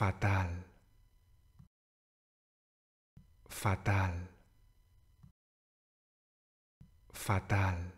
fatal, fatal, fatal.